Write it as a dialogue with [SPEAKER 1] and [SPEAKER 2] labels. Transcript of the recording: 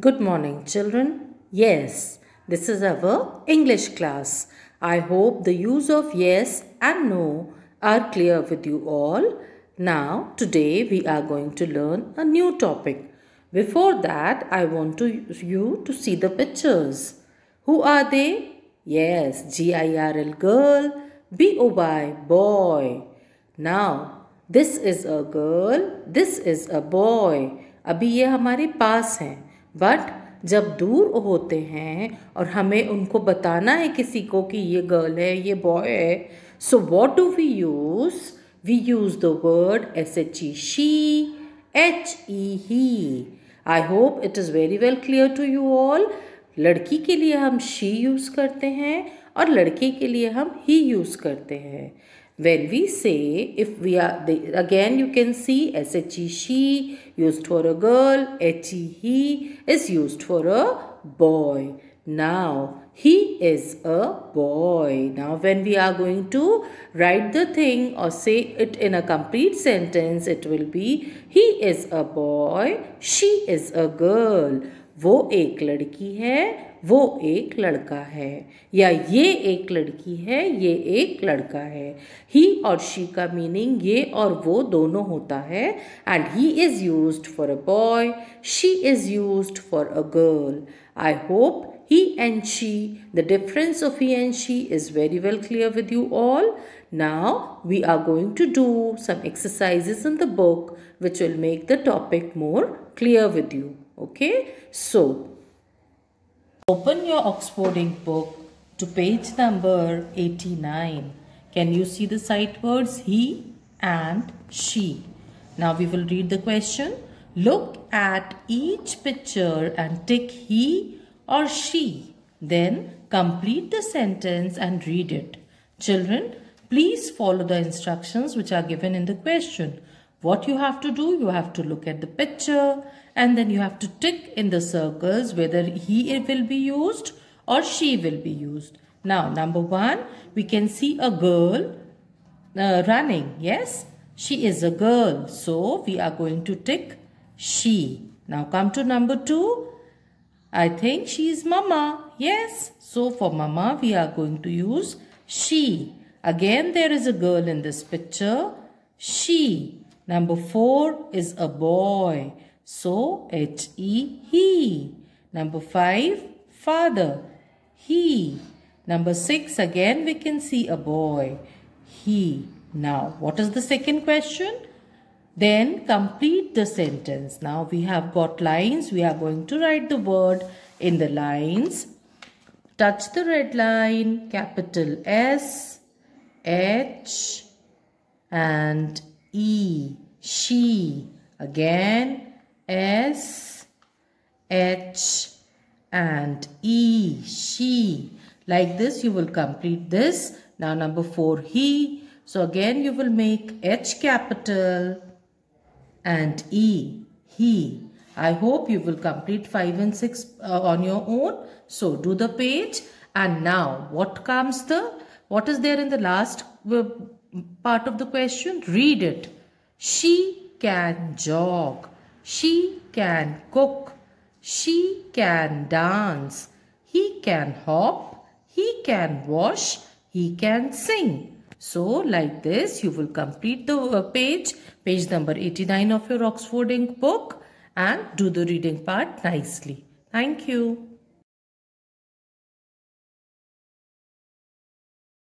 [SPEAKER 1] Good morning, children. Yes, this is our English class. I hope the use of yes and no are clear with you all. Now, today we are going to learn a new topic. Before that, I want to you to see the pictures. Who are they? Yes, G-I-R-L girl, B-O-Y boy. Now, this is a girl, this is a boy. अभी ये हमारे पास हैं but जब दूर होते हैं और हमें उनको बताना है किसी को कि ये गर्ल है ये बॉय है so what do we use we use the word S H E she H E he I hope it is very well clear to you all लड़की के लिए हम शी यूज़ करते हैं और लड़के के लिए हम ही यूज़ करते हैं When we say, if we are, the, again you can see SHE she used for a girl, HE he is used for a boy. Now, he is a boy. Now, when we are going to write the thing or say it in a complete sentence, it will be, he is a boy, she is a girl. वो एक लड़की है वो एक लड़का है या ये एक लड़की है ये एक लड़का है ही और शी का मीनिंग ये और वो दोनों होता है and he is use for a boy she is use for a girl I hope he and she the difference of he and she is very well clear with you all now we are going to do some exercises in the book which will make the topic more clear with you Okay, so open your Oxfording book to page number 89. Can you see the sight words he and she? Now we will read the question. Look at each picture and tick he or she. Then complete the sentence and read it. Children, please follow the instructions which are given in the question. What you have to do, you have to look at the picture and then you have to tick in the circles whether he will be used or she will be used. Now, number one, we can see a girl uh, running, yes? She is a girl, so we are going to tick she. Now come to number two. I think she is mama, yes? So for mama, we are going to use she. Again, there is a girl in this picture. She. Number four is a boy. So H-E, he. Number five, father, he. Number six, again we can see a boy, he. Now, what is the second question? Then complete the sentence. Now we have got lines. We are going to write the word in the lines. Touch the red line, capital S, H and E, she. Again, S, H, and E, she. Like this, you will complete this. Now, number four, he. So, again, you will make H capital and E, he. I hope you will complete 5 and 6 uh, on your own. So, do the page. And now, what comes the, what is there in the last uh, part of the question. Read it. She can jog. She can cook. She can dance. He can hop. He can wash. He can sing. So like this you will complete the uh, page, page number 89 of your Oxford Ink book and do the reading part nicely. Thank you.